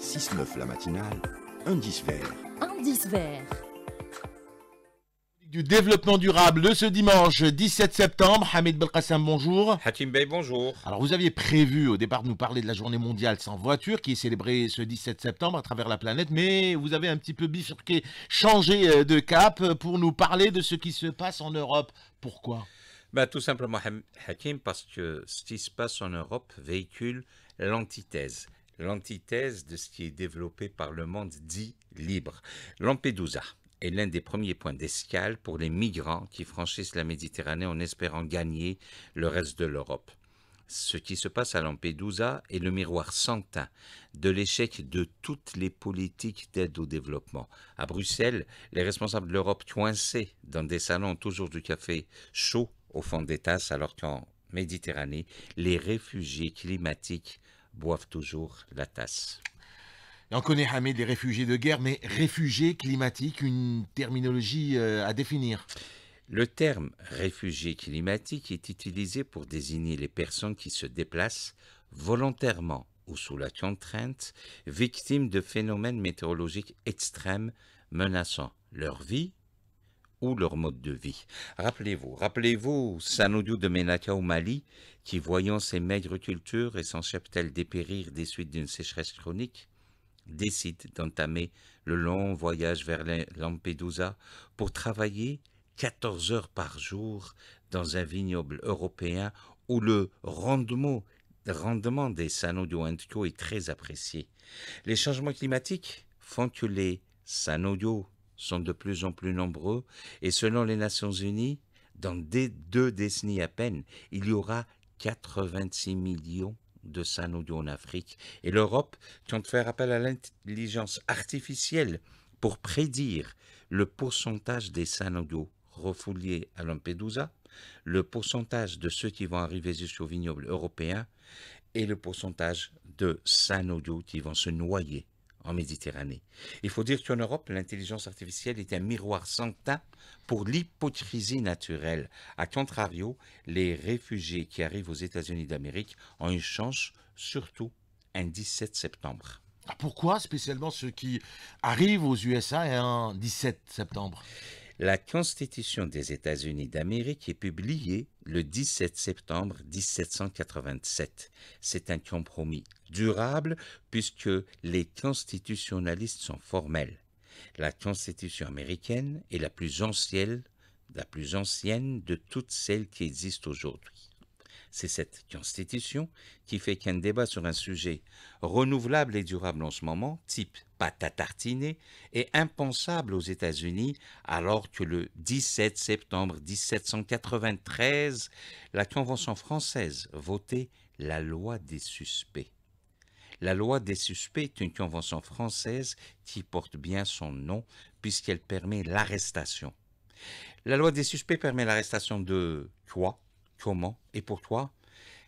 6-9 la matinale, indice vert. Indice vert. Du développement durable de ce dimanche 17 septembre. Hamid Belkacem, bonjour. Hakim Bey, bonjour. Alors, vous aviez prévu au départ de nous parler de la journée mondiale sans voiture qui est célébrée ce 17 septembre à travers la planète, mais vous avez un petit peu bifurqué, changé euh, de cap pour nous parler de ce qui se passe en Europe. Pourquoi bah, Tout simplement, Hakim, parce que ce qui se passe en Europe véhicule l'antithèse l'antithèse de ce qui est développé par le monde dit libre. Lampedusa est l'un des premiers points d'escale pour les migrants qui franchissent la Méditerranée en espérant gagner le reste de l'Europe. Ce qui se passe à Lampedusa est le miroir teint de l'échec de toutes les politiques d'aide au développement. À Bruxelles, les responsables de l'Europe coincés dans des salons toujours du café chaud au fond des tasses, alors qu'en Méditerranée, les réfugiés climatiques boivent toujours la tasse. on connaît Hamid des réfugiés de guerre, mais réfugiés climatiques, une terminologie euh, à définir. Le terme réfugié climatique est utilisé pour désigner les personnes qui se déplacent volontairement ou sous la contrainte, victimes de phénomènes météorologiques extrêmes menaçant leur vie ou leur mode de vie. Rappelez-vous, rappelez-vous Sanodio de Menaka au Mali, qui voyant ses maigres cultures et son cheptel dépérir des suites d'une sécheresse chronique, décide d'entamer le long voyage vers Lampedusa pour travailler 14 heures par jour dans un vignoble européen où le rendement, des Sanodio Antco est très apprécié. Les changements climatiques font que les Sanodio sont de plus en plus nombreux et selon les Nations Unies, dans des deux décennies à peine, il y aura 86 millions de Sanodio en Afrique. Et l'Europe tente de faire appel à l'intelligence artificielle pour prédire le pourcentage des Sanodio refoulés à Lampedusa, le pourcentage de ceux qui vont arriver jusqu'au vignoble européen et le pourcentage de Sanodio qui vont se noyer en Méditerranée. Il faut dire qu'en Europe, l'intelligence artificielle est un miroir sans pour l'hypocrisie naturelle. A contrario, les réfugiés qui arrivent aux États-Unis d'Amérique ont une chance, surtout un 17 septembre. Ah, pourquoi spécialement ceux qui arrivent aux USA un 17 septembre la Constitution des États-Unis d'Amérique est publiée le 17 septembre 1787. C'est un compromis durable puisque les constitutionnalistes sont formels. La Constitution américaine est la plus ancienne, la plus ancienne de toutes celles qui existent aujourd'hui. C'est cette constitution qui fait qu'un débat sur un sujet renouvelable et durable en ce moment, type pâte à tartiner, est impensable aux États-Unis, alors que le 17 septembre 1793, la Convention française votait la loi des suspects. La loi des suspects est une convention française qui porte bien son nom puisqu'elle permet l'arrestation. La loi des suspects permet l'arrestation de quoi comment et pour toi?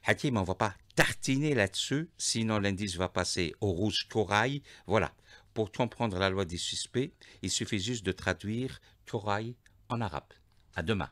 Hakim, on ne va pas tartiner là-dessus, sinon l'indice va passer au rouge corail. Voilà, pour comprendre la loi des suspects, il suffit juste de traduire corail en arabe. À demain.